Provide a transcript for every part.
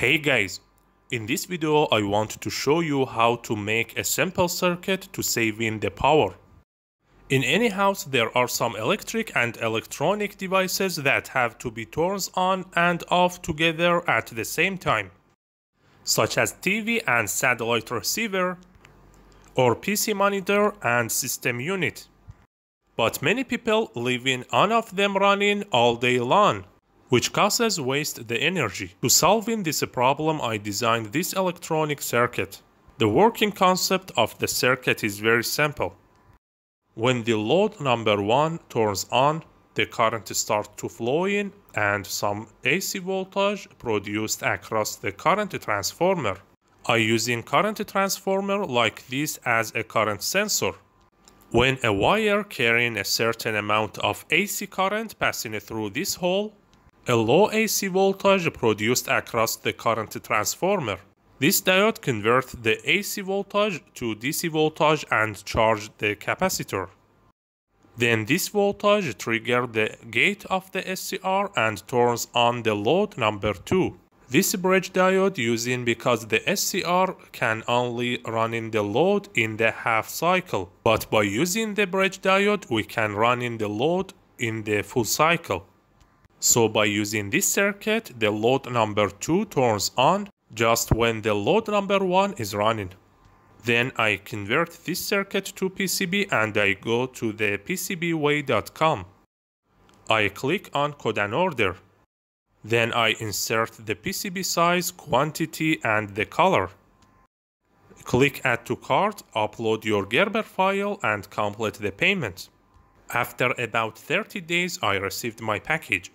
Hey guys, in this video I want to show you how to make a simple circuit to save in the power. In any house there are some electric and electronic devices that have to be turned on and off together at the same time such as TV and satellite receiver, or PC monitor and system unit. But many people in one of them running all day long, which causes waste the energy. To solving this problem I designed this electronic circuit. The working concept of the circuit is very simple. When the load number 1 turns on, the current starts to flow in and some AC voltage produced across the current transformer. I using current transformer like this as a current sensor. When a wire carrying a certain amount of AC current passing through this hole, a low AC voltage produced across the current transformer. This diode converts the AC voltage to DC voltage and charge the capacitor. Then this voltage triggers the gate of the SCR and turns on the load number 2. This bridge diode using because the SCR can only run in the load in the half cycle, but by using the bridge diode we can run in the load in the full cycle. So by using this circuit, the load number 2 turns on just when the load number 1 is running. Then I convert this circuit to PCB and I go to the PCBWay.com. I click on Code and Order. Then I insert the PCB size, quantity and the color. Click Add to Cart, upload your Gerber file and complete the payment. After about 30 days I received my package.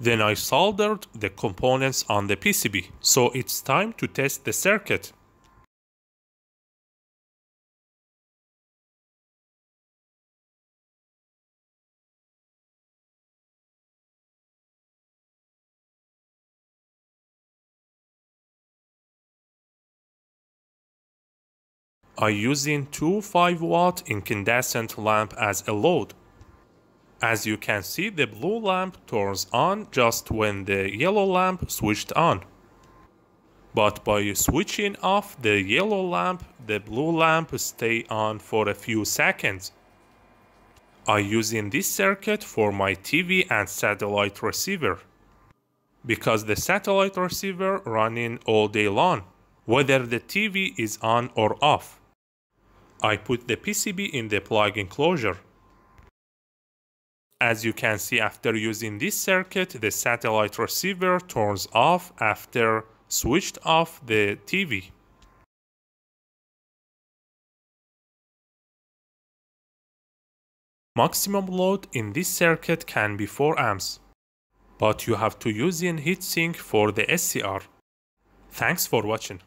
Then I soldered the components on the PCB, so it's time to test the circuit. are using two 5 watt incandescent lamp as a load. As you can see the blue lamp turns on just when the yellow lamp switched on. But by switching off the yellow lamp, the blue lamp stay on for a few seconds. I using this circuit for my TV and satellite receiver. Because the satellite receiver running all day long, whether the TV is on or off. I put the PCB in the plug enclosure. As you can see after using this circuit, the satellite receiver turns off after switched off the TV. Maximum load in this circuit can be 4 amps, but you have to use in heatsink for the SCR. Thanks for watching.